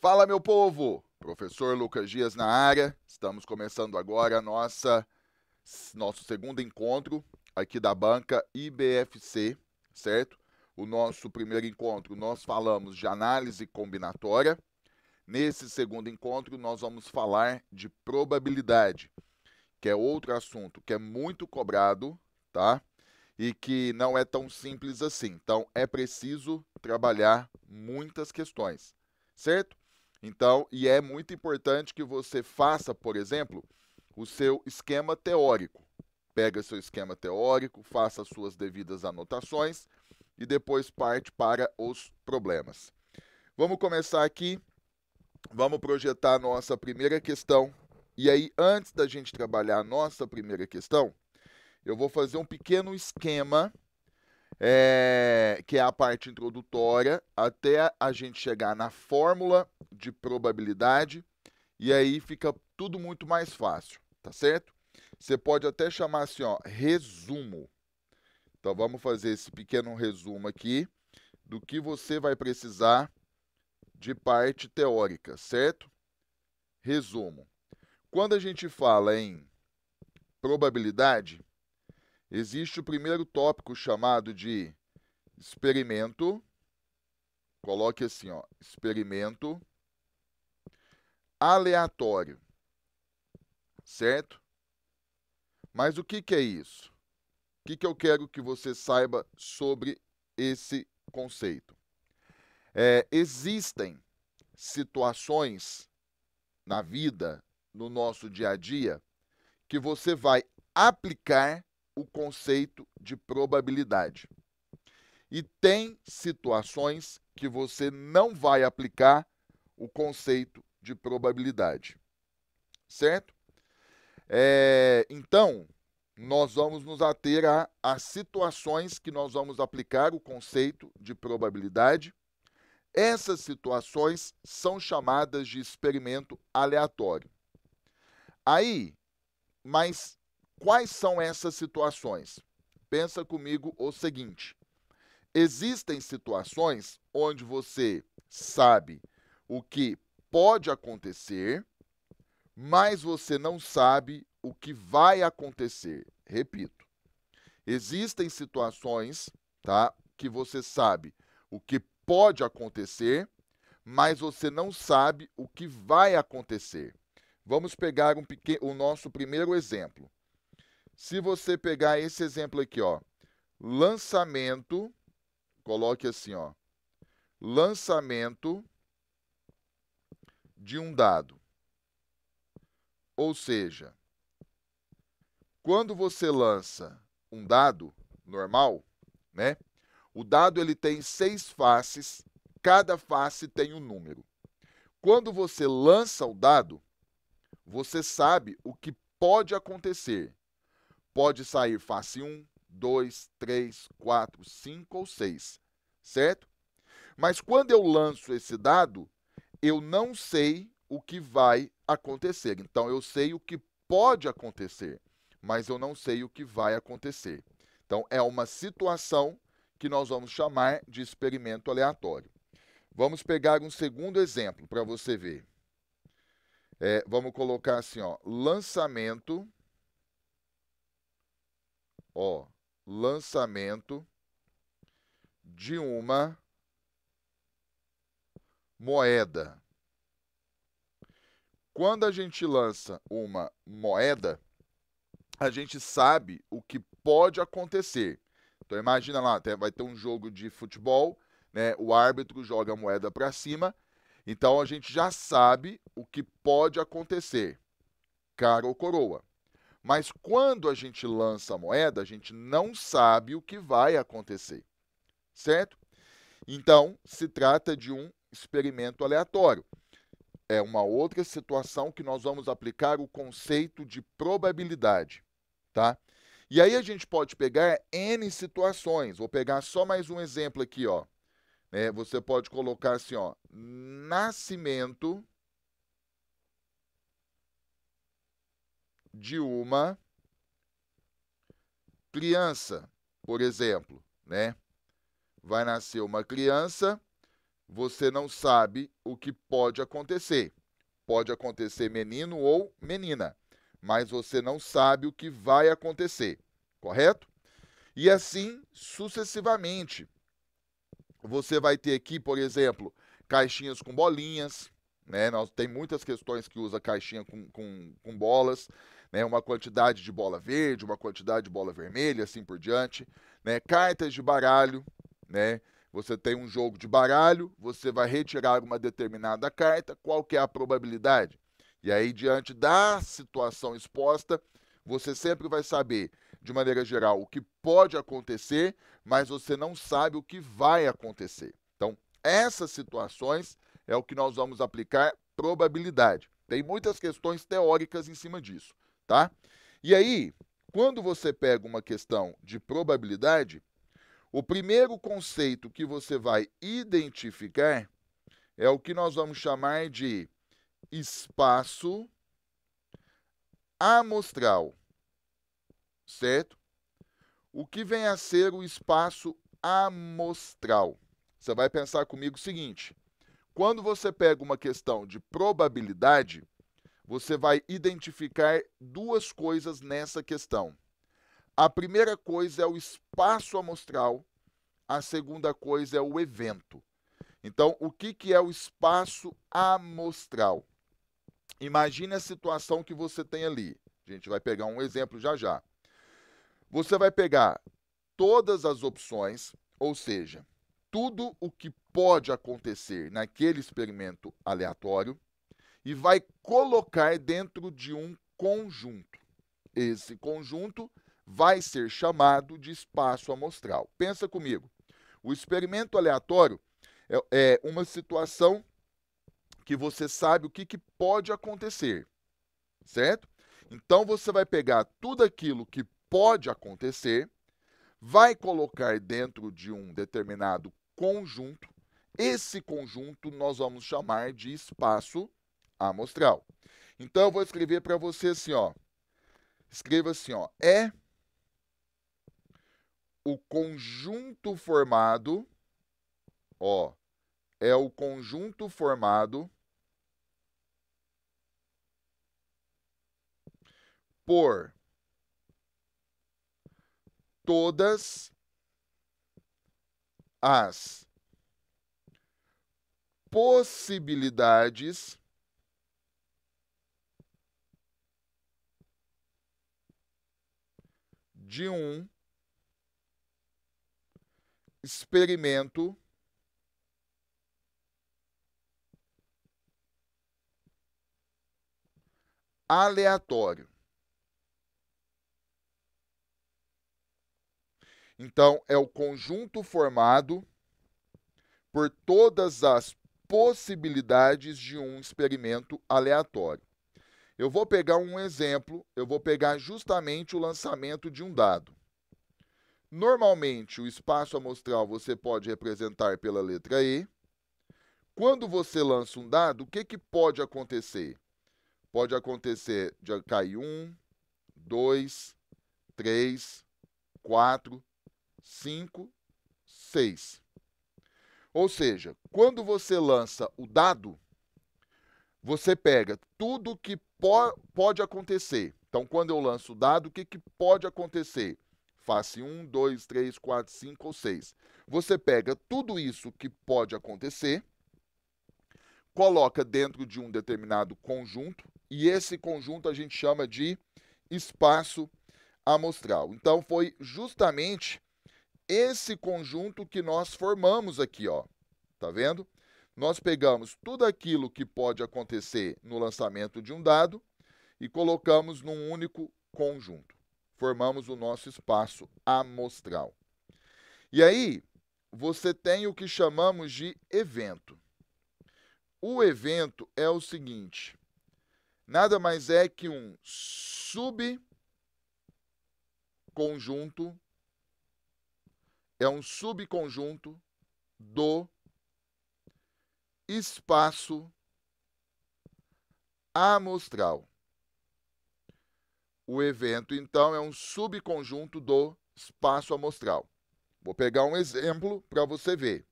Fala, meu povo! Professor Lucas Dias na área. Estamos começando agora nossa nosso segundo encontro aqui da banca IBFC, certo? O nosso primeiro encontro nós falamos de análise combinatória. Nesse segundo encontro nós vamos falar de probabilidade, que é outro assunto que é muito cobrado, tá? E que não é tão simples assim. Então é preciso trabalhar muitas questões, certo? Então, e é muito importante que você faça, por exemplo, o seu esquema teórico. Pega seu esquema teórico, faça suas devidas anotações e depois parte para os problemas. Vamos começar aqui. Vamos projetar a nossa primeira questão. E aí, antes da gente trabalhar a nossa primeira questão, eu vou fazer um pequeno esquema é, que é a parte introdutória, até a gente chegar na fórmula de probabilidade, e aí fica tudo muito mais fácil, tá certo? Você pode até chamar assim, ó, resumo. Então vamos fazer esse pequeno resumo aqui do que você vai precisar de parte teórica, certo? Resumo. Quando a gente fala em probabilidade, existe o primeiro tópico chamado de experimento. Coloque assim, ó, experimento aleatório. Certo? Mas o que, que é isso? O que, que eu quero que você saiba sobre esse conceito? É, existem situações na vida, no nosso dia a dia, que você vai aplicar o conceito de probabilidade. E tem situações que você não vai aplicar o conceito de probabilidade. Certo? É, então, nós vamos nos ater a, a situações que nós vamos aplicar o conceito de probabilidade. Essas situações são chamadas de experimento aleatório. Aí, mas Quais são essas situações? Pensa comigo o seguinte: existem situações onde você sabe o que pode acontecer, mas você não sabe o que vai acontecer. Repito, existem situações, tá, que você sabe o que pode acontecer, mas você não sabe o que vai acontecer. Vamos pegar um pequeno, o nosso primeiro exemplo. Se você pegar esse exemplo aqui, ó, lançamento, coloque assim, ó, lançamento de um dado. Ou seja, quando você lança um dado normal, né? O dado ele tem seis faces, cada face tem um número. Quando você lança o dado, você sabe o que pode acontecer pode sair face 1, 2, 3, 4, 5 ou 6, certo? Mas quando eu lanço esse dado, eu não sei o que vai acontecer. Então, eu sei o que pode acontecer, mas eu não sei o que vai acontecer. Então, é uma situação que nós vamos chamar de experimento aleatório. Vamos pegar um segundo exemplo para você ver. É, vamos colocar assim, ó, lançamento ó, lançamento de uma moeda. Quando a gente lança uma moeda, a gente sabe o que pode acontecer. Então imagina lá, vai ter um jogo de futebol, né? O árbitro joga a moeda para cima, então a gente já sabe o que pode acontecer, cara ou coroa. Mas quando a gente lança a moeda, a gente não sabe o que vai acontecer, certo? Então, se trata de um experimento aleatório. É uma outra situação que nós vamos aplicar o conceito de probabilidade, tá? E aí a gente pode pegar N situações. Vou pegar só mais um exemplo aqui, ó. É, você pode colocar assim, ó, nascimento de uma criança, por exemplo, né? Vai nascer uma criança, você não sabe o que pode acontecer. Pode acontecer menino ou menina, mas você não sabe o que vai acontecer, correto? E assim sucessivamente. Você vai ter aqui, por exemplo, caixinhas com bolinhas, né? Nós, tem muitas questões que usa caixinha com, com, com bolas né, uma quantidade de bola verde, uma quantidade de bola vermelha, assim por diante. Né, cartas de baralho, né? Você tem um jogo de baralho, você vai retirar uma determinada carta, qual que é a probabilidade? E aí, diante da situação exposta, você sempre vai saber, de maneira geral, o que pode acontecer, mas você não sabe o que vai acontecer. Então, essas situações é o que nós vamos aplicar probabilidade. Tem muitas questões teóricas em cima disso tá? E aí, quando você pega uma questão de probabilidade, o primeiro conceito que você vai identificar é o que nós vamos chamar de espaço amostral, certo? O que vem a ser o espaço amostral? Você vai pensar comigo o seguinte: quando você pega uma questão de probabilidade, você vai identificar duas coisas nessa questão. A primeira coisa é o espaço amostral, a segunda coisa é o evento. Então, o que, que é o espaço amostral? Imagine a situação que você tem ali. A gente vai pegar um exemplo já já. Você vai pegar todas as opções, ou seja, tudo o que pode acontecer naquele experimento aleatório, e vai colocar dentro de um conjunto. Esse conjunto vai ser chamado de espaço amostral. Pensa comigo. O experimento aleatório é, é, uma situação que você sabe o que, que pode acontecer, certo? Então você vai pegar tudo aquilo que pode acontecer, vai colocar dentro de um determinado conjunto. Esse conjunto nós vamos chamar de espaço amostral. Então, eu vou escrever para você assim, ó. Escreva assim, ó. É o conjunto formado, ó, é o conjunto formado por todas as possibilidades de um experimento aleatório. Então, é o conjunto formado por todas as possibilidades de um experimento aleatório. Eu vou pegar um exemplo, eu vou pegar justamente o lançamento de um dado. Normalmente, o espaço amostral você pode representar pela letra E. Quando você lança um dado, o que, que pode acontecer? Pode acontecer de cair 1, 2, 3, 4, 5, 6. Ou seja, quando você lança o dado, você pega tudo que po pode acontecer. Então, quando eu lanço o dado, o que, que pode acontecer? Face 1, 2, 3, 4, 5 ou 6. Você pega tudo isso que pode acontecer, coloca dentro de um determinado conjunto, e esse conjunto a gente chama de espaço amostral. Então, foi justamente esse conjunto que nós formamos aqui, ó. Tá vendo? nós pegamos tudo aquilo que pode acontecer no lançamento de um dado e colocamos num único conjunto. Formamos o nosso espaço amostral. E aí, você tem o que chamamos de evento. O evento é o seguinte: nada mais é que um subconjunto, é um subconjunto do espaço amostral. O evento, então, é um subconjunto do espaço amostral. Vou pegar um exemplo para você ver.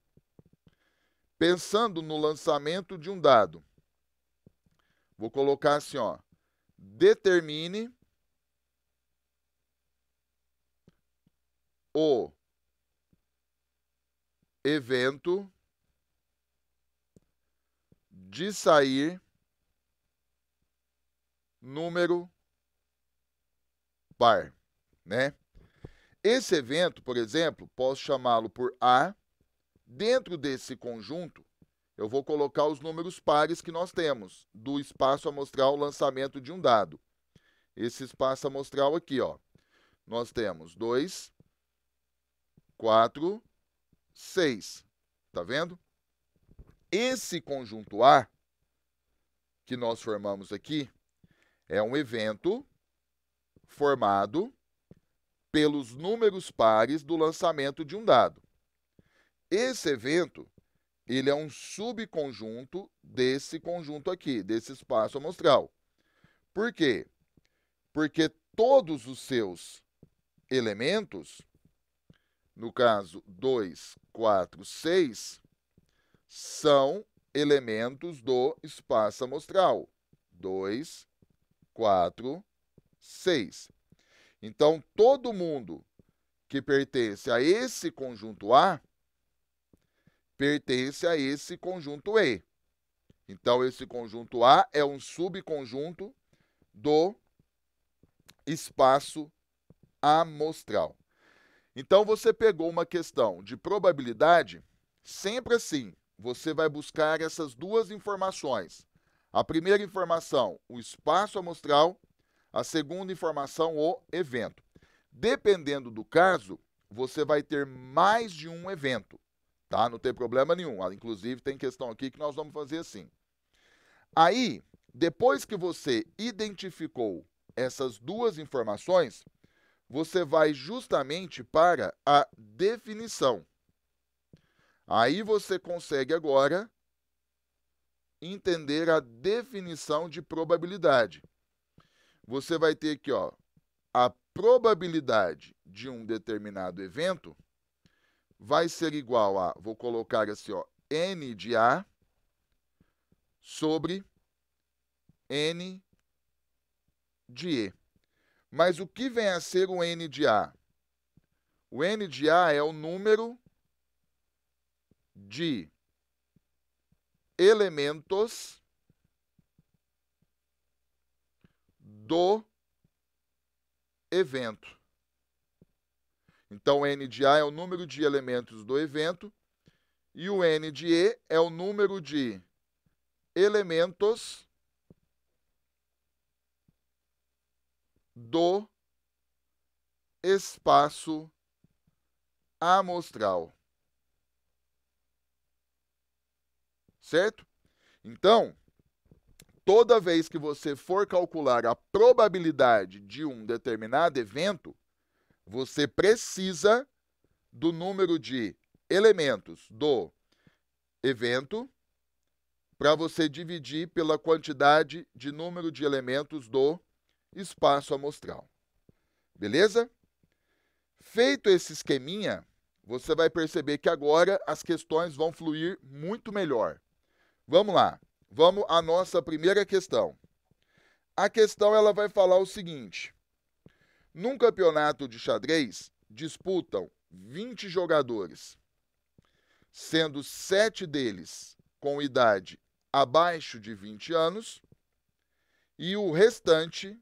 Pensando no lançamento de um dado, vou colocar assim, ó, determine o evento de sair número par, né? Esse evento, por exemplo, posso chamá-lo por A. Dentro desse conjunto, eu vou colocar os números pares que nós temos do espaço amostral lançamento de um dado. Esse espaço amostral aqui, ó. Nós temos 2, 4, 6. Tá vendo? Esse conjunto A que nós formamos aqui é um evento formado pelos números pares do lançamento de um dado. Esse evento, ele é um subconjunto desse conjunto aqui, desse espaço amostral. Por quê? Porque todos os seus elementos, no caso 2, 4, 6, são elementos do espaço amostral. 2, 4, 6. Então, todo mundo que pertence a esse conjunto A pertence a esse conjunto E. Então, esse conjunto A é um subconjunto do espaço amostral. Então, você pegou uma questão de probabilidade, sempre assim, você vai buscar essas duas informações. A primeira informação, o espaço amostral, a segunda informação, o evento. Dependendo do caso, você vai ter mais de um evento, tá? Não tem problema nenhum. Ah, inclusive, tem questão aqui que nós vamos fazer assim. Aí, depois que você identificou essas duas informações, você vai justamente para a definição. Aí você consegue agora entender a definição de probabilidade. Você vai ter aqui, ó, a probabilidade de um determinado evento vai ser igual a, vou colocar assim, ó, n de A sobre n de E. Mas o que vem a ser o n de A? O n de A é o número de elementos do evento. Então, o N de A é o número de elementos do evento e o N de E é o número de elementos do espaço amostral. certo? Então, toda vez que você for calcular a probabilidade de um determinado evento, você precisa do número de elementos do evento para você dividir pela quantidade de número de elementos do espaço amostral. Beleza? Feito esse esqueminha, você vai perceber que agora as questões vão fluir muito melhor. Vamos lá. Vamos à nossa primeira questão. A questão ela vai falar o seguinte: num campeonato de xadrez disputam 20 jogadores, sendo sete deles com idade abaixo de 20 anos e o restante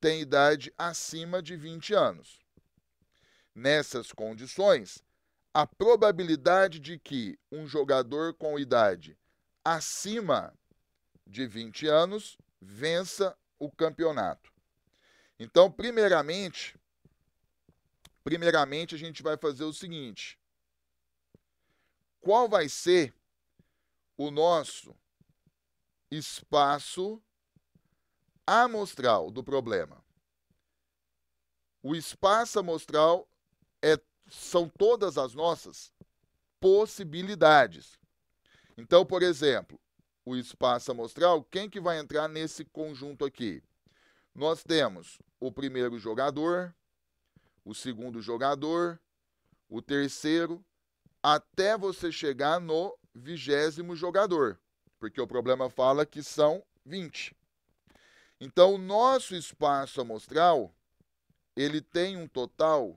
tem idade acima de 20 anos. Nessas condições, a probabilidade de que um jogador com idade acima de 20 anos vença o campeonato. Então, primeiramente, primeiramente a gente vai fazer o seguinte: qual vai ser o nosso espaço amostral do problema? O espaço amostral é, são todas as nossas possibilidades. Então, por exemplo, o espaço amostral, quem que vai entrar nesse conjunto aqui? Nós temos o primeiro jogador, o segundo jogador, o terceiro, até você chegar no vigésimo jogador, porque o problema fala que são 20. Então, o nosso espaço amostral, ele tem um total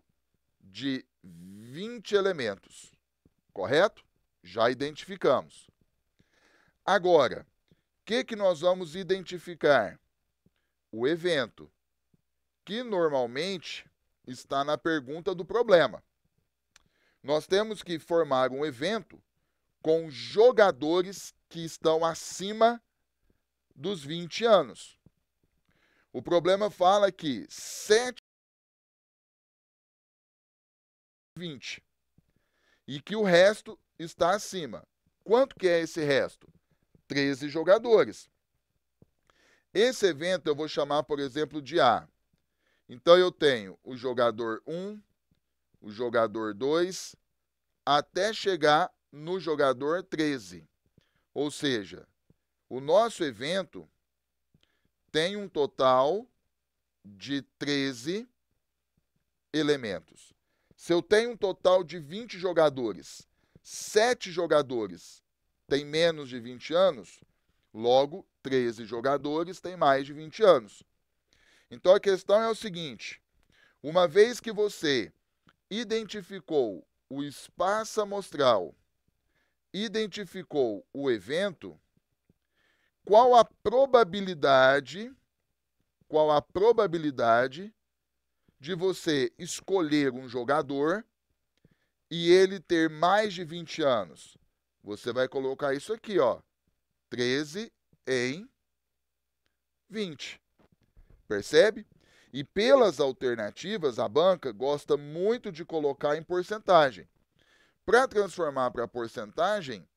de 20 elementos, correto? Já identificamos. Agora, o que, que nós vamos identificar? O evento, que normalmente está na pergunta do problema. Nós temos que formar um evento com jogadores que estão acima dos 20 anos. O problema fala que 7 20 e que o resto está acima. Quanto que é esse resto? 13 jogadores. Esse evento eu vou chamar, por exemplo, de A. Então eu tenho o jogador 1, o jogador 2, até chegar no jogador 13. Ou seja, o nosso evento tem um total de 13 elementos. Se eu tenho um total de 20 jogadores, 7 jogadores tem menos de 20 anos, logo 13 jogadores têm mais de 20 anos. Então a questão é o seguinte: uma vez que você identificou o espaço amostral, identificou o evento, qual a probabilidade, qual a probabilidade de você escolher um jogador e ele ter mais de 20 anos? Você vai colocar isso aqui, ó. 13 em 20. Percebe? E pelas alternativas, a banca gosta muito de colocar em porcentagem. Para transformar para porcentagem,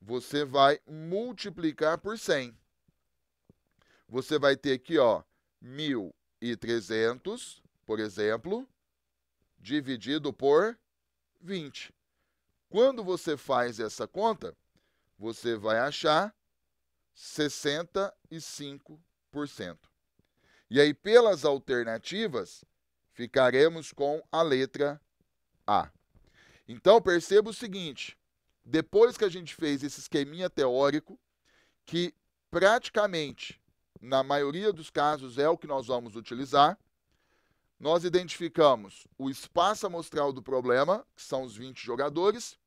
você vai multiplicar por 100. Você vai ter aqui, ó, 1.300, por exemplo, dividido por 20. Quando você faz essa conta, você vai achar 65%. E aí, pelas alternativas, ficaremos com a letra A. Então, perceba o seguinte: depois que a gente fez esse esqueminha teórico, que praticamente, na maioria dos casos, é o que nós vamos utilizar, nós identificamos o espaço amostral do problema, que são os 20 jogadores,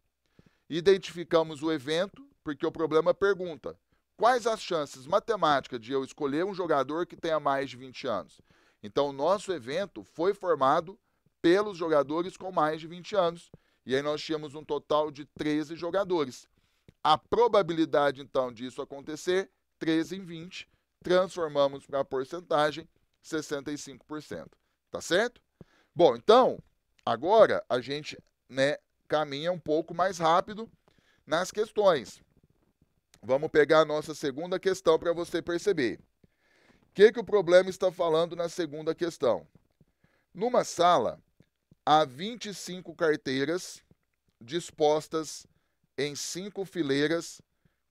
identificamos o evento, porque o problema pergunta quais as chances matemáticas de eu escolher um jogador que tenha mais de 20 anos. Então, o nosso evento foi formado pelos jogadores com mais de 20 anos, e aí nós tínhamos um total de 13 jogadores. A probabilidade, então, disso acontecer, 13 em 20, transformamos para a porcentagem, 65%. Tá certo? Bom, então, agora a gente né, caminha um pouco mais rápido nas questões. Vamos pegar a nossa segunda questão para você perceber. O que, que o problema está falando na segunda questão? Numa sala, há 25 carteiras dispostas em cinco fileiras,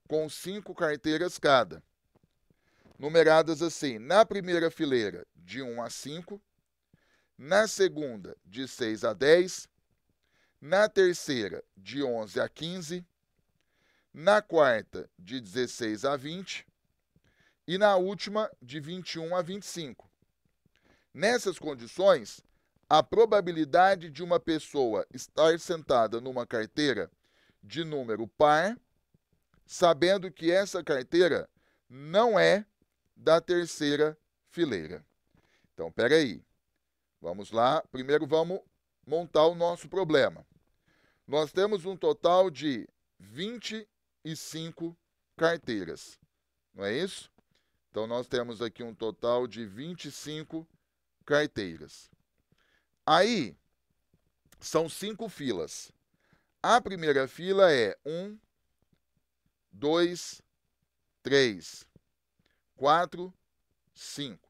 com cinco carteiras cada. Numeradas assim, na primeira fileira, de 1 a 5, na segunda, de 6 a 10. Na terceira, de 11 a 15. Na quarta, de 16 a 20. E na última, de 21 a 25. Nessas condições, a probabilidade de uma pessoa estar sentada numa carteira de número par, sabendo que essa carteira não é da terceira fileira. Então, peraí. Vamos lá, primeiro vamos montar o nosso problema. Nós temos um total de 25 carteiras, não é isso? Então, nós temos aqui um total de 25 carteiras. Aí, são cinco filas. A primeira fila é 1, 2, 3, 4, 5.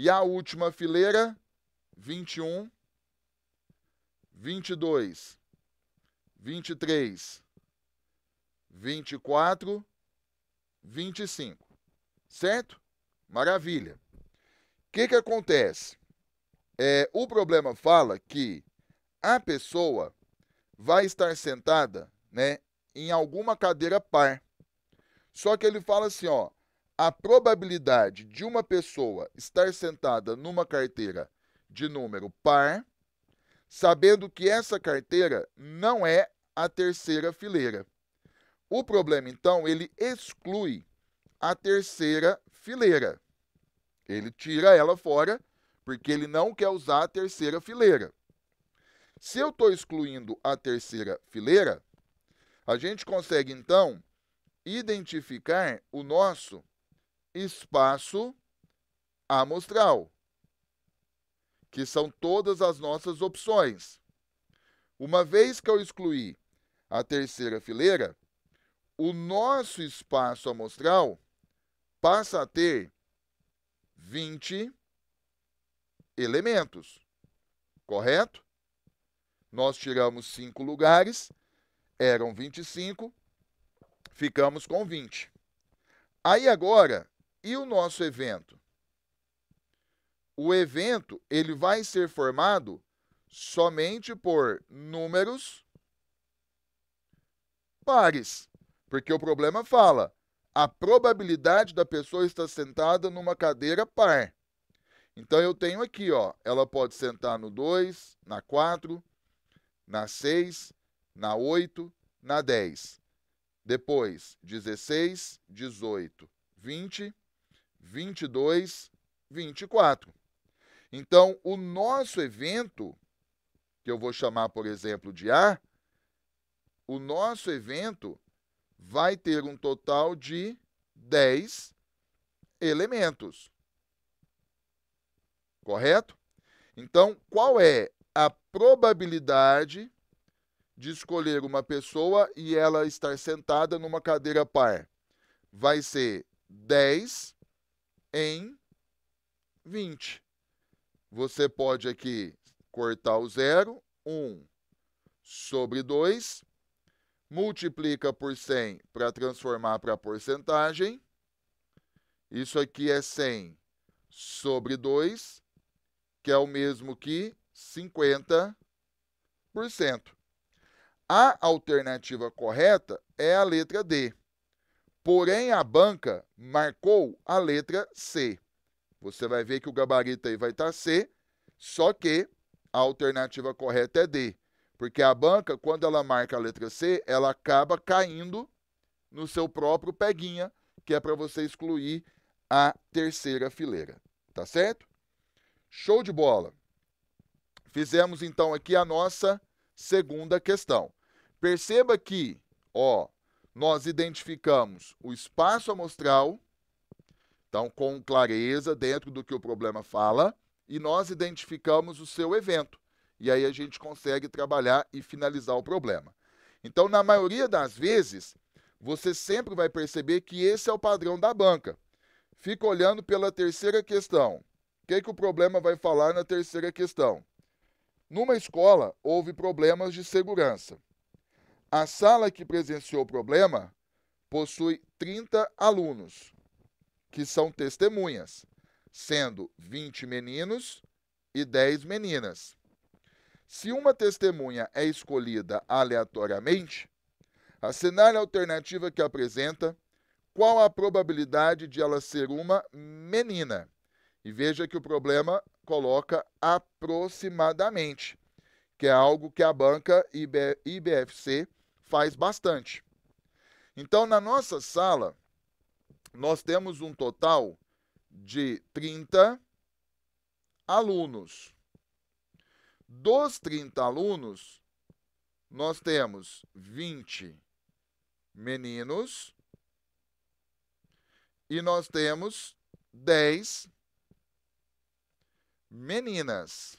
E a última fileira, 21, 22, 23, 24, 25. Certo? Maravilha. O que, que acontece? É, o problema fala que a pessoa vai estar sentada né, em alguma cadeira par. Só que ele fala assim, ó, a probabilidade de uma pessoa estar sentada numa carteira de número par, sabendo que essa carteira não é a terceira fileira. O problema, então, ele exclui a terceira fileira. Ele tira ela fora, porque ele não quer usar a terceira fileira. Se eu estou excluindo a terceira fileira, a gente consegue, então, identificar o nosso espaço amostral, que são todas as nossas opções. Uma vez que eu excluí a terceira fileira, o nosso espaço amostral passa a ter 20 elementos, correto? Nós tiramos 5 lugares, eram 25, ficamos com 20. Aí agora e o nosso evento? O evento ele vai ser formado somente por números pares, porque o problema fala a probabilidade da pessoa estar sentada numa cadeira par. Então eu tenho aqui, ó, ela pode sentar no 2, na 4, na 6, na 8, na 10. Depois, 16, 18, 20, 22, 24. Então, o nosso evento, que eu vou chamar, por exemplo, de A, o nosso evento vai ter um total de 10 elementos. Correto? Então, qual é a probabilidade de escolher uma pessoa e ela estar sentada numa cadeira par? Vai ser 10 em 20. Você pode aqui cortar o zero, 1 sobre 2, multiplica por 100 para transformar para porcentagem. Isso aqui é 100 sobre 2, que é o mesmo que 50%. A alternativa correta é a letra D. Porém, a banca marcou a letra C. Você vai ver que o gabarito aí vai estar tá C, só que a alternativa correta é D. Porque a banca, quando ela marca a letra C, ela acaba caindo no seu próprio peguinha, que é para você excluir a terceira fileira. Tá certo? Show de bola! Fizemos então aqui a nossa segunda questão. Perceba que, ó, nós identificamos o espaço amostral, então com clareza dentro do que o problema fala, e nós identificamos o seu evento. E aí a gente consegue trabalhar e finalizar o problema. Então, na maioria das vezes, você sempre vai perceber que esse é o padrão da banca. Fica olhando pela terceira questão. O que, é que o problema vai falar na terceira questão? Numa escola, houve problemas de segurança. A sala que presenciou o problema possui 30 alunos, que são testemunhas, sendo 20 meninos e 10 meninas. Se uma testemunha é escolhida aleatoriamente, a a alternativa que apresenta qual a probabilidade de ela ser uma menina. E veja que o problema coloca aproximadamente, que é algo que a banca IBFC faz bastante. Então, na nossa sala, nós temos um total de 30 alunos. Dos 30 alunos, nós temos 20 meninos e nós temos 10 meninas.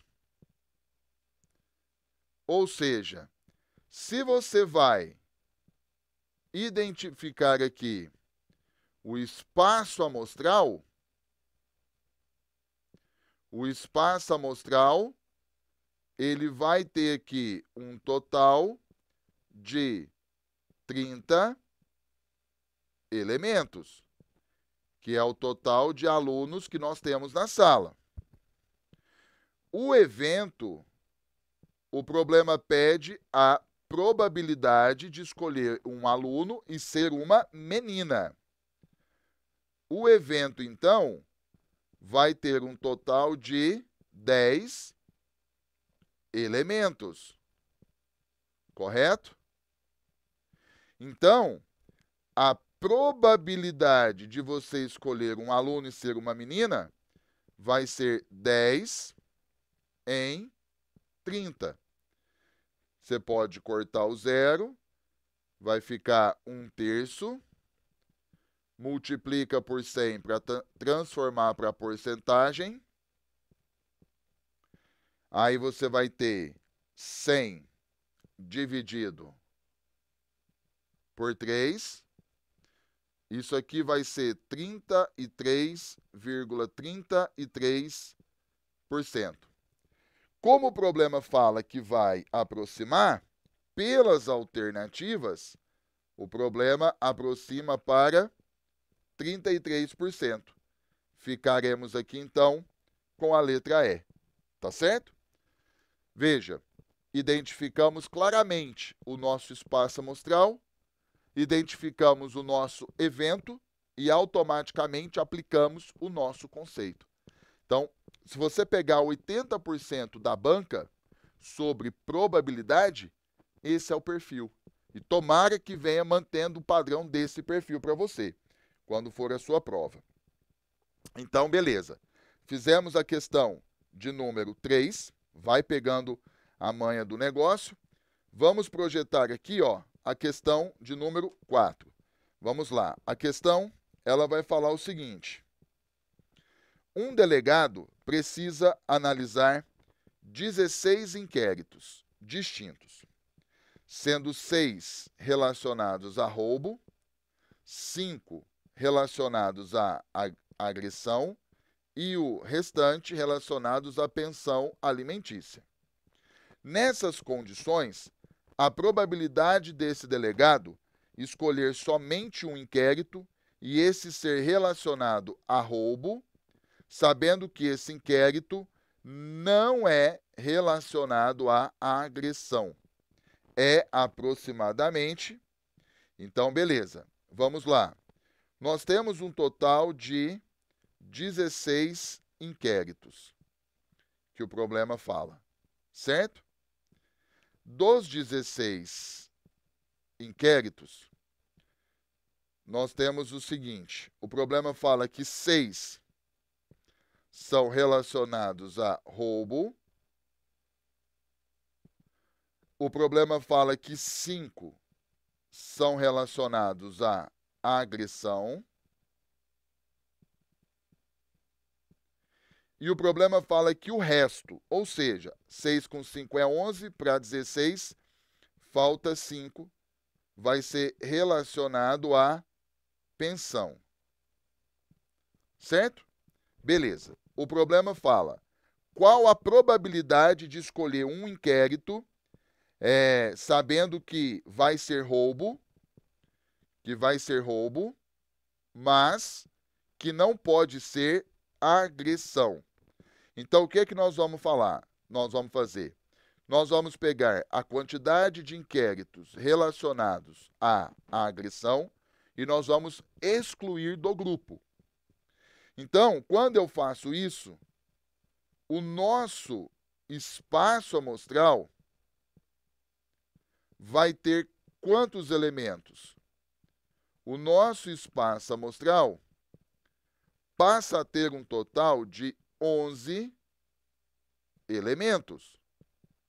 Ou seja, se você vai identificar aqui o espaço amostral, o espaço amostral, ele vai ter aqui um total de 30 elementos, que é o total de alunos que nós temos na sala. O evento, o problema pede a probabilidade de escolher um aluno e ser uma menina. O evento, então, vai ter um total de 10 elementos. Correto? Então, a probabilidade de você escolher um aluno e ser uma menina vai ser 10 em 30. Você pode cortar o zero, vai ficar um terço. Multiplica por 100 para transformar para porcentagem. Aí você vai ter 100 dividido por 3. Isso aqui vai ser 33,33%. ,33%. Como o problema fala que vai aproximar, pelas alternativas, o problema aproxima para 33%. Ficaremos aqui então com a letra E, tá certo? Veja, identificamos claramente o nosso espaço amostral, identificamos o nosso evento e automaticamente aplicamos o nosso conceito. Então, se você pegar 80% da banca sobre probabilidade, esse é o perfil. E tomara que venha mantendo o padrão desse perfil para você, quando for a sua prova. Então, beleza. Fizemos a questão de número 3, vai pegando a manha do negócio. Vamos projetar aqui, ó, a questão de número 4. Vamos lá. A questão, ela vai falar o seguinte: um delegado precisa analisar 16 inquéritos distintos, sendo seis relacionados a roubo, cinco relacionados a agressão e o restante relacionados à pensão alimentícia. Nessas condições, a probabilidade desse delegado escolher somente um inquérito e esse ser relacionado a roubo sabendo que esse inquérito não é relacionado à agressão. É aproximadamente. Então, beleza, vamos lá. Nós temos um total de 16 inquéritos que o problema fala, certo? Dos 16 inquéritos, nós temos o seguinte: o problema fala que seis são relacionados a roubo. O problema fala que cinco são relacionados a agressão. E o problema fala que o resto, ou seja, 6 com 5 é 11, para 16, falta 5, vai ser relacionado à pensão. Certo? Beleza. O problema fala qual a probabilidade de escolher um inquérito é, sabendo que vai ser roubo, que vai ser roubo, mas que não pode ser agressão. Então, o que é que nós vamos falar? Nós vamos fazer. Nós vamos pegar a quantidade de inquéritos relacionados à, à agressão e nós vamos excluir do grupo. Então, quando eu faço isso, o nosso espaço amostral vai ter quantos elementos? O nosso espaço amostral passa a ter um total de 11 elementos,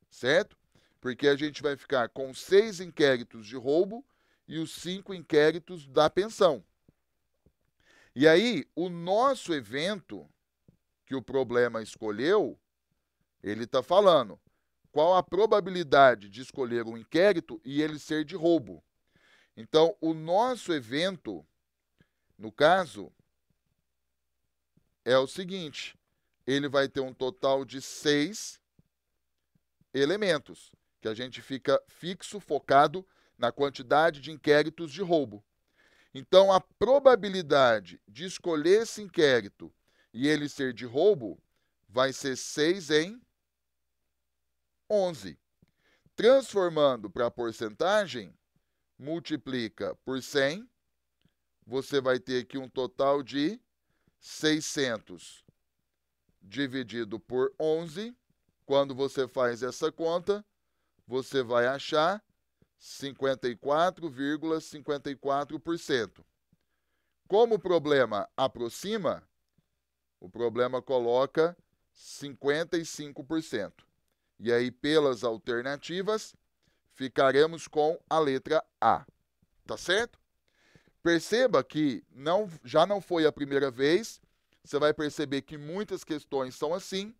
certo? Porque a gente vai ficar com seis inquéritos de roubo e os cinco inquéritos da pensão. E aí, o nosso evento que o problema escolheu, ele está falando qual a probabilidade de escolher um inquérito e ele ser de roubo. Então, o nosso evento, no caso, é o seguinte: ele vai ter um total de seis elementos, que a gente fica fixo, focado na quantidade de inquéritos de roubo. Então, a probabilidade de escolher esse inquérito e ele ser de roubo vai ser 6 em 11. Transformando para a porcentagem, multiplica por 100, você vai ter aqui um total de 600 dividido por 11. Quando você faz essa conta, você vai achar 54,54%. Como o problema aproxima, o problema coloca 55%. E aí, pelas alternativas, ficaremos com a letra A. Tá certo? Perceba que não, já não foi a primeira vez. Você vai perceber que muitas questões são assim,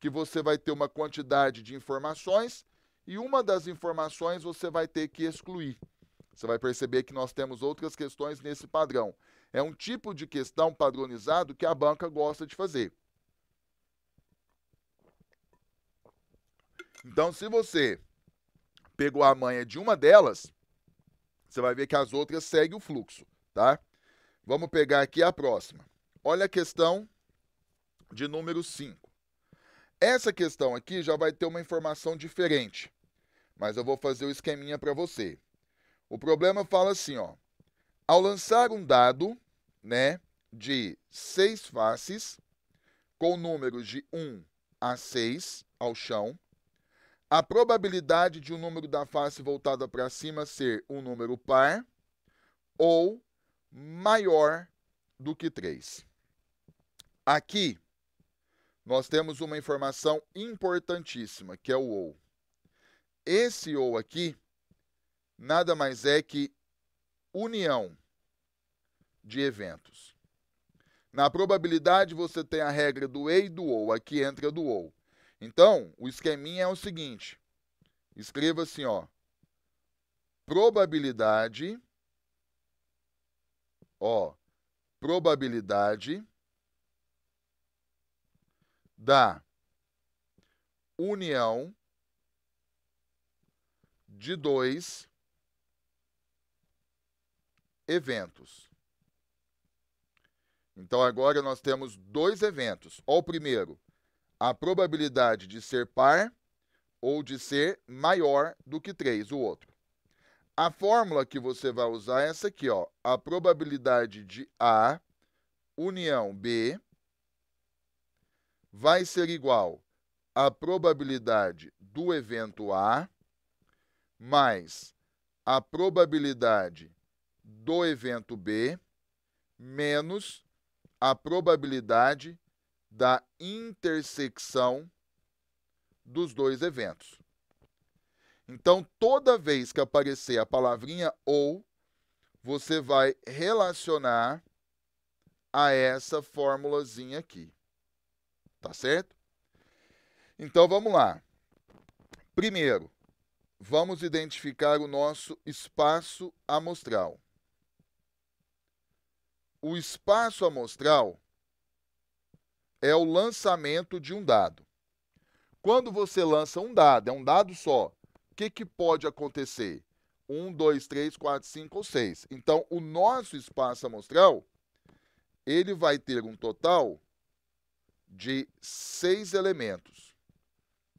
que você vai ter uma quantidade de informações e uma das informações você vai ter que excluir. Você vai perceber que nós temos outras questões nesse padrão. É um tipo de questão padronizado que a banca gosta de fazer. Então, se você pegou a manha de uma delas, você vai ver que as outras seguem o fluxo, tá? Vamos pegar aqui a próxima. Olha a questão de número 5. Essa questão aqui já vai ter uma informação diferente mas eu vou fazer o esqueminha para você. O problema fala assim, ó. Ao lançar um dado, né, de seis faces, com números de 1 a 6 ao chão, a probabilidade de o um número da face voltada para cima ser um número par ou maior do que 3. Aqui, nós temos uma informação importantíssima, que é o OU. Esse ou aqui nada mais é que união de eventos. Na probabilidade, você tem a regra do e e do ou. Aqui entra do ou. Então, o esqueminha é o seguinte. Escreva assim, ó. Probabilidade, ó, probabilidade da união de dois eventos. Então agora nós temos dois eventos. Ó, o primeiro, a probabilidade de ser par ou de ser maior do que 3, o outro. A fórmula que você vai usar é essa aqui, ó, a probabilidade de A união B vai ser igual à probabilidade do evento A mais a probabilidade do evento B menos a probabilidade da intersecção dos dois eventos. Então, toda vez que aparecer a palavrinha ou, você vai relacionar a essa formulazinha aqui. Tá certo? Então, vamos lá. Primeiro, vamos identificar o nosso espaço amostral. O espaço amostral é o lançamento de um dado. Quando você lança um dado, é um dado só, o que, que pode acontecer? 1, 2, 3, 4, 5 ou 6. Então, o nosso espaço amostral, ele vai ter um total de seis elementos,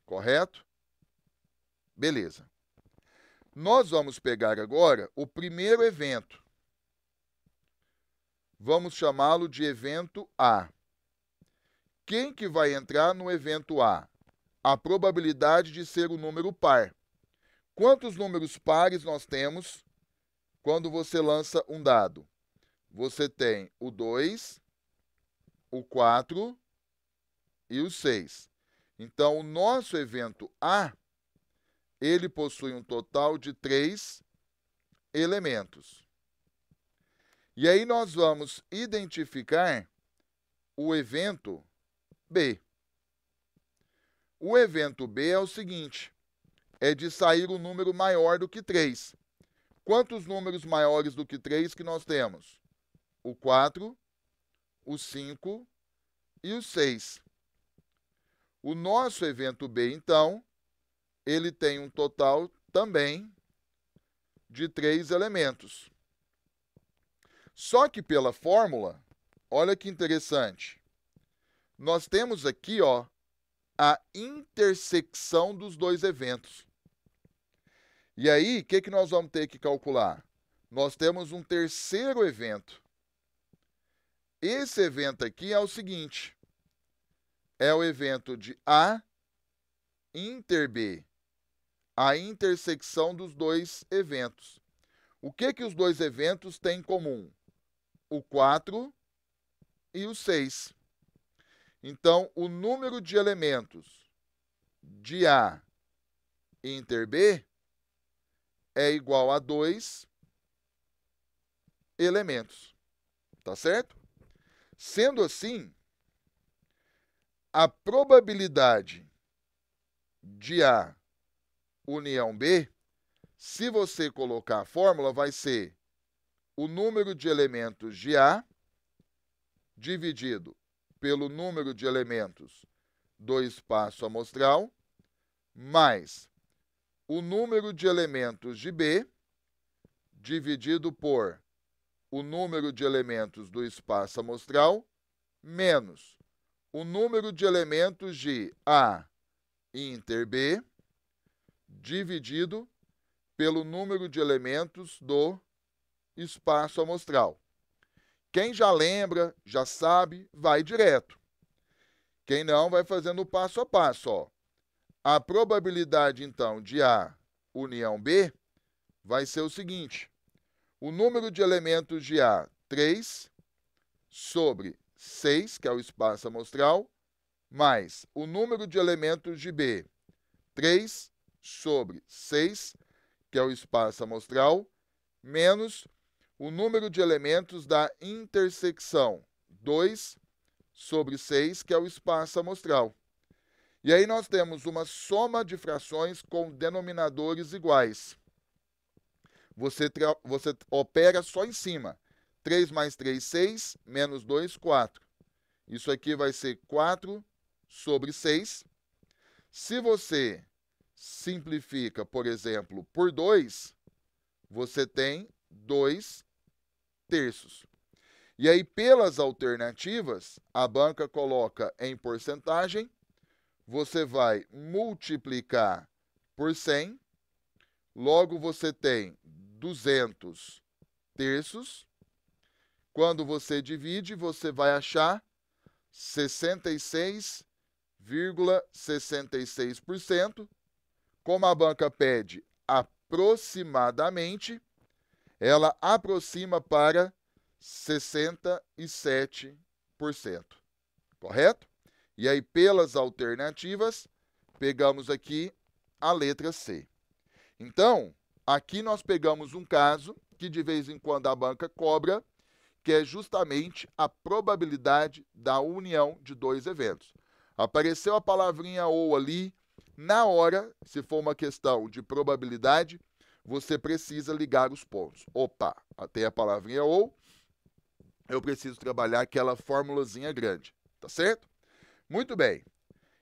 correto? Beleza. Nós vamos pegar agora o primeiro evento. Vamos chamá-lo de evento A. Quem que vai entrar no evento A? A probabilidade de ser o um número par. Quantos números pares nós temos quando você lança um dado? Você tem o 2, o 4 e o 6. Então, o nosso evento A ele possui um total de três elementos. E aí nós vamos identificar o evento B. O evento B é o seguinte: é de sair um número maior do que 3. Quantos números maiores do que 3 que nós temos? O 4, o 5 e o 6. O nosso evento B, então, ele tem um total também de três elementos. Só que pela fórmula, olha que interessante, nós temos aqui ó, a intersecção dos dois eventos. E aí, o que, que nós vamos ter que calcular? Nós temos um terceiro evento. Esse evento aqui é o seguinte: é o evento de A inter B a intersecção dos dois eventos. O que, que os dois eventos têm em comum? O 4 e o 6. Então, o número de elementos de A inter B é igual a 2 elementos. Tá certo? Sendo assim, a probabilidade de A união B, se você colocar a fórmula, vai ser o número de elementos de A dividido pelo número de elementos do espaço amostral, mais o número de elementos de B dividido por o número de elementos do espaço amostral, menos o número de elementos de A inter B dividido pelo número de elementos do espaço amostral. Quem já lembra, já sabe, vai direto. Quem não, vai fazendo passo a passo. Ó. A probabilidade, então, de A união B vai ser o seguinte. O número de elementos de A, 3, sobre 6, que é o espaço amostral, mais o número de elementos de B, 3 sobre 6, que é o espaço amostral, menos o número de elementos da intersecção 2 sobre 6, que é o espaço amostral. E aí nós temos uma soma de frações com denominadores iguais. Você, você opera só em cima. 3 mais 3, 6, menos 2, 4. Isso aqui vai ser 4 sobre 6. Se você simplifica, por exemplo, por 2, você tem 2 terços. E aí, pelas alternativas, a banca coloca em porcentagem, você vai multiplicar por 100, logo você tem 200 terços. Quando você divide, você vai achar 66,66%, ,66 como a banca pede aproximadamente, ela aproxima para 67%, correto? E aí, pelas alternativas, pegamos aqui a letra C. Então, aqui nós pegamos um caso que de vez em quando a banca cobra, que é justamente a probabilidade da união de dois eventos. Apareceu a palavrinha ou ali, na hora, se for uma questão de probabilidade, você precisa ligar os pontos. Opa, até a palavrinha ou, eu preciso trabalhar aquela formulazinha grande, tá certo? Muito bem.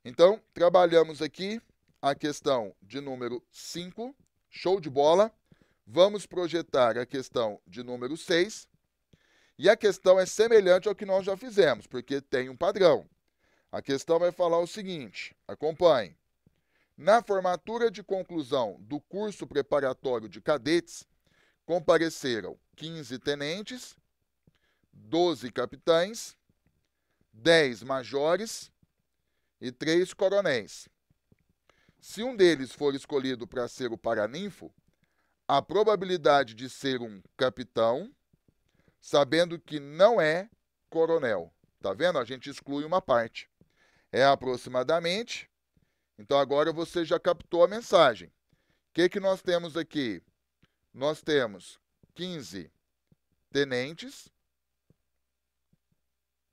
Então, trabalhamos aqui a questão de número 5, show de bola. Vamos projetar a questão de número 6. E a questão é semelhante ao que nós já fizemos, porque tem um padrão. A questão vai falar o seguinte: acompanhe. Na formatura de conclusão do curso preparatório de cadetes, compareceram 15 tenentes, 12 capitães, 10 majores e 3 coronéis. Se um deles for escolhido para ser o paraninfo, a probabilidade de ser um capitão, sabendo que não é coronel. Tá vendo? A gente exclui uma parte. É aproximadamente então agora você já captou a mensagem. O que, que nós temos aqui? Nós temos 15 tenentes.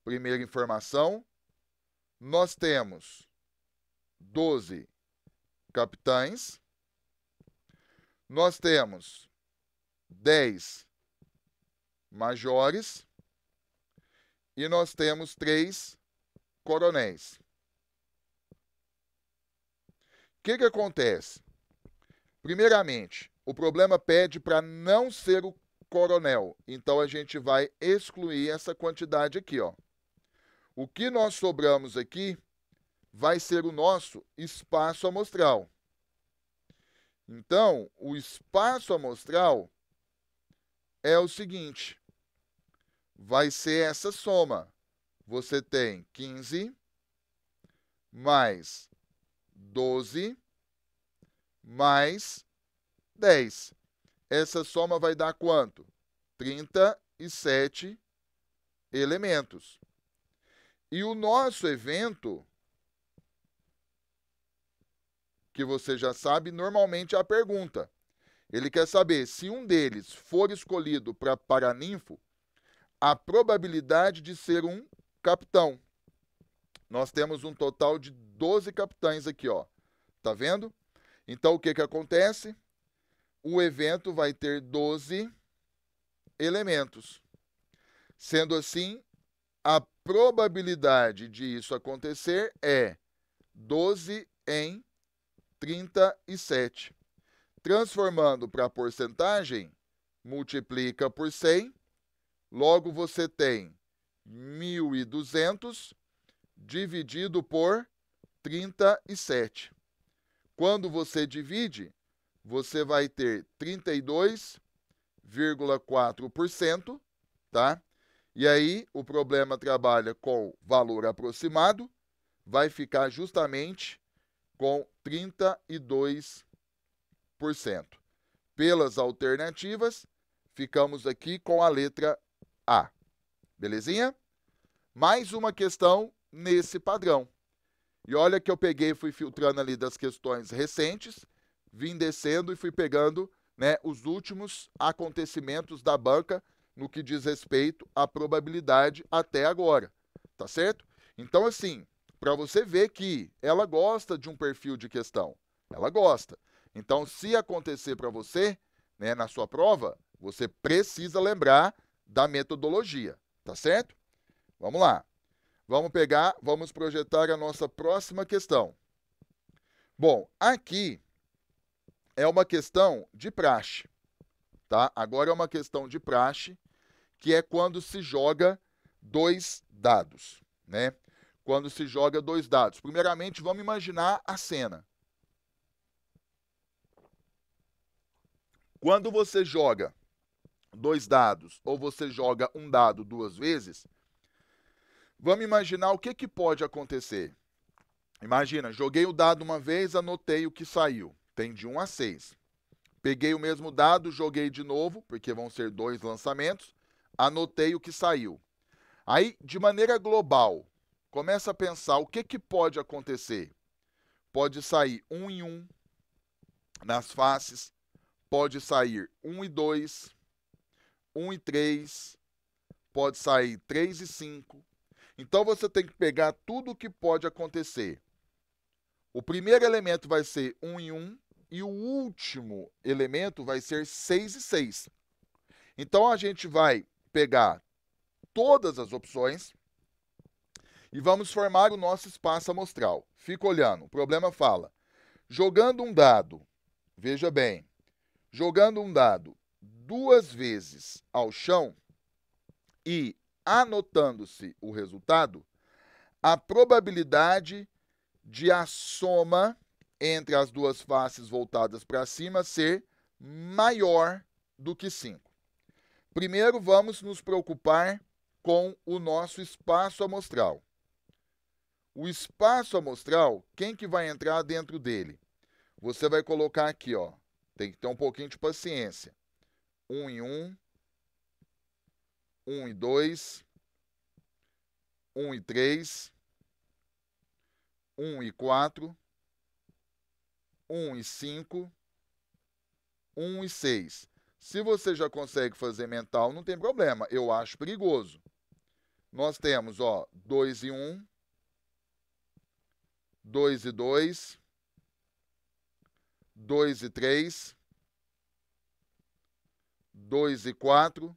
Primeira informação. Nós temos 12 capitães. Nós temos 10 majores. E nós temos 3 coronéis que, que acontece? Primeiramente, o problema pede para não ser o coronel. Então a gente vai excluir essa quantidade aqui, ó. O que nós sobramos aqui vai ser o nosso espaço amostral. Então, o espaço amostral é o seguinte: vai ser essa soma. Você tem 15 mais 12 mais 10. Essa soma vai dar quanto? 37 elementos. E o nosso evento, que você já sabe, normalmente é a pergunta. Ele quer saber se um deles for escolhido para Paraninfo, a probabilidade de ser um capitão. Nós temos um total de 12 capitães aqui, ó. Tá vendo? Então o que que acontece? O evento vai ter 12 elementos. Sendo assim, a probabilidade de isso acontecer é 12 em 37. Transformando para porcentagem, multiplica por 100, logo você tem 1.200 dividido por 37. Quando você divide, você vai ter 32,4%, tá? E aí o problema trabalha com valor aproximado, vai ficar justamente com 32%. Pelas alternativas, ficamos aqui com a letra A. Belezinha? Mais uma questão nesse padrão. E olha que eu peguei e fui filtrando ali das questões recentes, vim descendo e fui pegando né, os últimos acontecimentos da banca no que diz respeito à probabilidade até agora, tá certo? Então, assim, para você ver que ela gosta de um perfil de questão, ela gosta. Então, se acontecer para você, né, na sua prova, você precisa lembrar da metodologia, tá certo? Vamos lá. Vamos pegar, vamos projetar a nossa próxima questão. Bom, aqui é uma questão de praxe, tá? Agora é uma questão de praxe, que é quando se joga dois dados, né? Quando se joga dois dados. Primeiramente, vamos imaginar a cena. Quando você joga dois dados ou você joga um dado duas vezes, Vamos imaginar o que, que pode acontecer. Imagina, joguei o dado uma vez, anotei o que saiu. Tem de 1 a 6. Peguei o mesmo dado, joguei de novo, porque vão ser dois lançamentos, anotei o que saiu. Aí, de maneira global, começa a pensar o que, que pode acontecer. Pode sair 1 um em 1 nas faces, pode sair 1 e 2, 1 e 3, pode sair 3 e 5, então você tem que pegar tudo o que pode acontecer. O primeiro elemento vai ser 1 um e 1 um, e o último elemento vai ser 6 e 6. Então a gente vai pegar todas as opções e vamos formar o nosso espaço amostral. Fica olhando, o problema fala. Jogando um dado, veja bem, jogando um dado duas vezes ao chão e anotando-se o resultado, a probabilidade de a soma entre as duas faces voltadas para cima ser maior do que 5. Primeiro, vamos nos preocupar com o nosso espaço amostral. O espaço amostral, quem que vai entrar dentro dele? Você vai colocar aqui, ó. Tem que ter um pouquinho de paciência. Um em um, 1 e 2, 1 e 3, 1 e 4, 1 e 5, 1 e 6. Se você já consegue fazer mental, não tem problema. Eu acho perigoso. Nós temos, ó, 2 e 1, 2 e 2, 2 e 3, 2 e 4,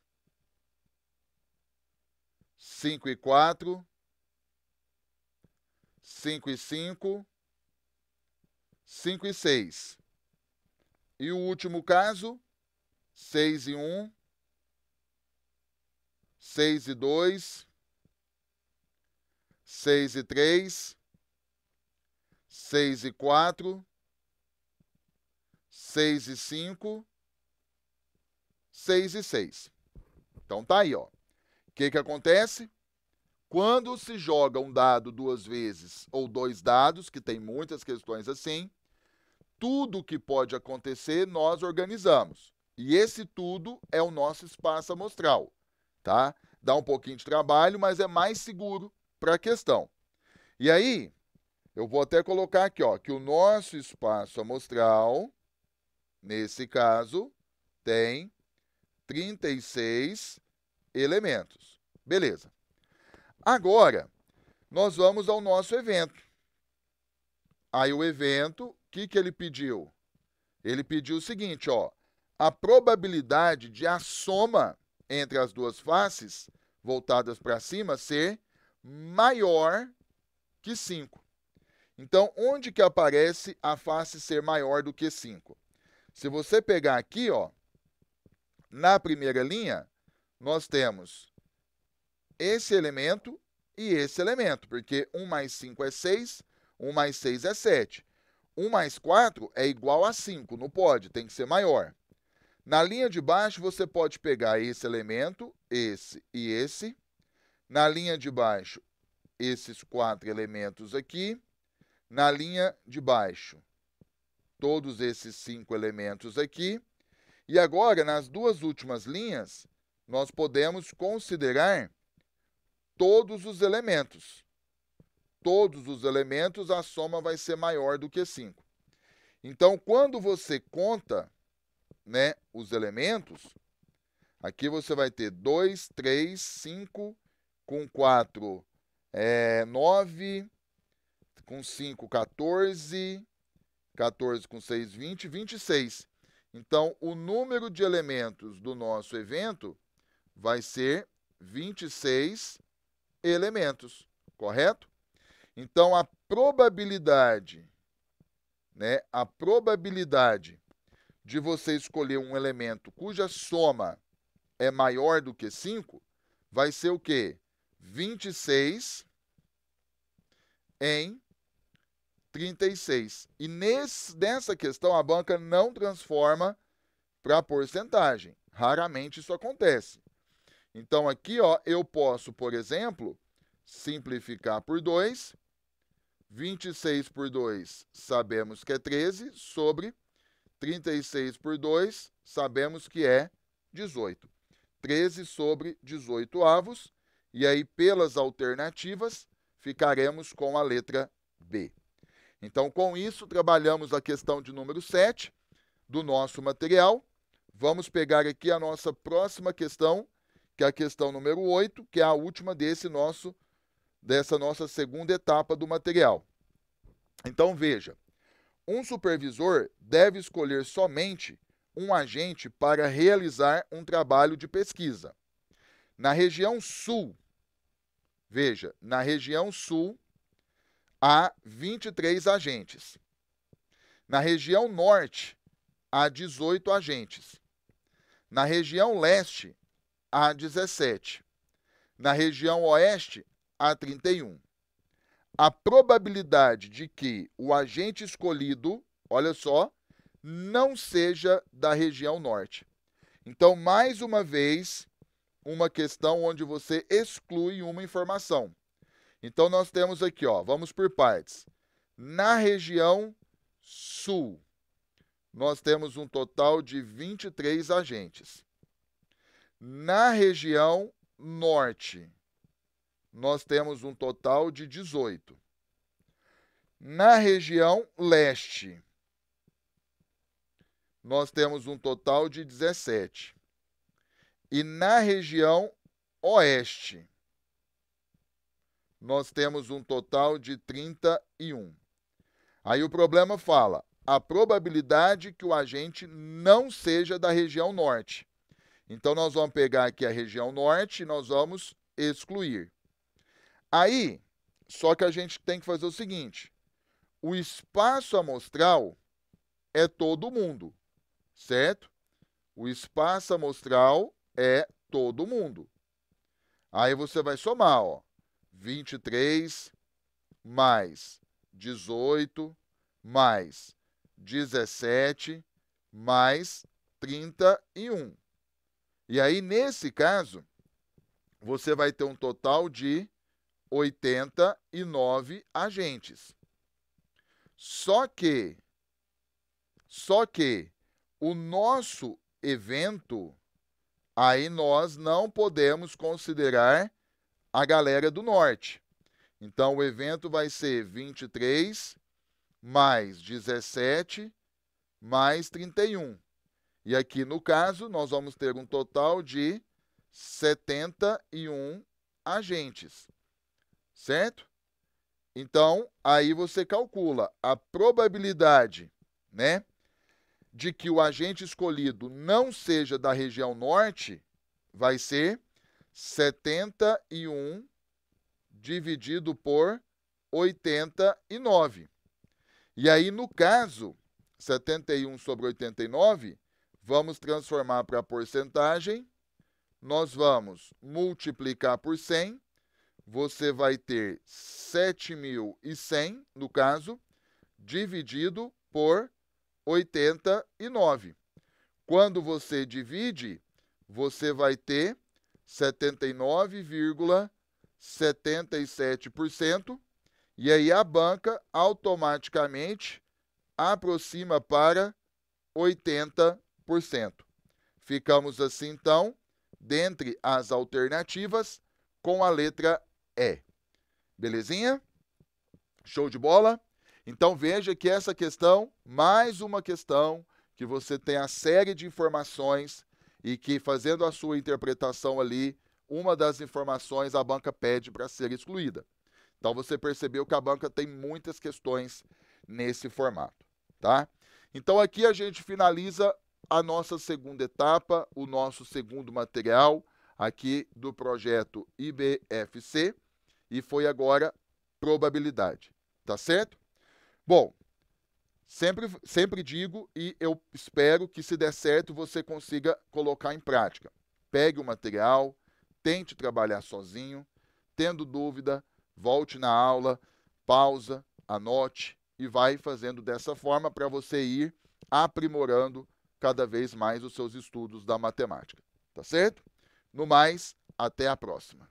cinco e quatro, cinco e cinco, cinco e seis. E o último caso, seis e um, seis e dois, seis e três, seis e quatro, seis e cinco, seis e seis. Então tá aí, ó que, que acontece? Quando se joga um dado duas vezes ou dois dados, que tem muitas questões assim, tudo que pode acontecer nós organizamos. E esse tudo é o nosso espaço amostral, tá? Dá um pouquinho de trabalho, mas é mais seguro para a questão. E aí, eu vou até colocar aqui, ó, que o nosso espaço amostral, nesse caso, tem 36 elementos. Beleza. Agora, nós vamos ao nosso evento. Aí o evento, o que, que ele pediu? Ele pediu o seguinte, ó, a probabilidade de a soma entre as duas faces voltadas para cima ser maior que 5. Então, onde que aparece a face ser maior do que 5? Se você pegar aqui, ó, na primeira linha, nós temos esse elemento e esse elemento, porque 1 mais 5 é 6, 1 mais 6 é 7. 1 mais 4 é igual a 5, não pode, tem que ser maior. Na linha de baixo, você pode pegar esse elemento, esse e esse. Na linha de baixo, esses quatro elementos aqui. Na linha de baixo, todos esses cinco elementos aqui. E agora, nas duas últimas linhas, nós podemos considerar todos os elementos. Todos os elementos, a soma vai ser maior do que 5. Então, quando você conta né, os elementos, aqui você vai ter 2, 3, 5, com 4, é, 9, com 5, 14, 14 com 6, 20, 26. Então, o número de elementos do nosso evento vai ser 26 elementos, correto? Então a probabilidade, né, a probabilidade de você escolher um elemento cuja soma é maior do que 5 vai ser o quê? 26 em 36. E nesse, nessa questão, a banca não transforma para porcentagem. Raramente isso acontece. Então aqui, ó, eu posso, por exemplo, simplificar por 2. 26 por 2, sabemos que é 13, sobre 36 por 2, sabemos que é 18. 13 sobre 18 avos, e aí pelas alternativas ficaremos com a letra B. Então, com isso, trabalhamos a questão de número 7 do nosso material. Vamos pegar aqui a nossa próxima questão, que é a questão número 8, que é a última desse nosso dessa nossa segunda etapa do material. Então veja, um supervisor deve escolher somente um agente para realizar um trabalho de pesquisa. Na região sul, veja, na região sul há 23 agentes. Na região norte há 18 agentes. Na região leste a 17. Na região oeste, a 31. A probabilidade de que o agente escolhido, olha só, não seja da região norte. Então, mais uma vez, uma questão onde você exclui uma informação. Então, nós temos aqui, ó, vamos por partes. Na região sul, nós temos um total de 23 agentes. Na região norte, nós temos um total de 18. Na região leste, nós temos um total de 17. E na região oeste, nós temos um total de 31. Aí o problema fala a probabilidade que o agente não seja da região norte. Então, nós vamos pegar aqui a região norte e nós vamos excluir. Aí, só que a gente tem que fazer o seguinte: o espaço amostral é todo mundo, certo? O espaço amostral é todo mundo. Aí você vai somar, ó, 23 mais 18 mais 17 mais 31. E aí, nesse caso, você vai ter um total de 89 agentes. Só que, só que o nosso evento, aí nós não podemos considerar a galera do norte. Então o evento vai ser 23 mais 17 mais 31. E aqui, no caso, nós vamos ter um total de 71 agentes, certo? Então, aí você calcula a probabilidade, né, de que o agente escolhido não seja da região norte, vai ser 71 dividido por 89. E aí, no caso, 71 sobre 89 Vamos transformar para porcentagem. Nós vamos multiplicar por 100. Você vai ter 7.100, no caso, dividido por 89. Quando você divide, você vai ter 79,77%. E aí a banca automaticamente aproxima para 80%. 3%. Ficamos assim, então, dentre as alternativas, com a letra E. Belezinha? Show de bola? Então veja que essa questão, mais uma questão, que você tem a série de informações e que fazendo a sua interpretação ali, uma das informações a banca pede para ser excluída. Então você percebeu que a banca tem muitas questões nesse formato, tá? Então aqui a gente finaliza a nossa segunda etapa, o nosso segundo material aqui do projeto IBFC e foi agora probabilidade, tá certo? Bom, sempre, sempre digo e eu espero que se der certo você consiga colocar em prática. Pegue o material, tente trabalhar sozinho, tendo dúvida, volte na aula, pausa, anote e vai fazendo dessa forma para você ir aprimorando cada vez mais os seus estudos da matemática. Tá certo? No mais, até a próxima.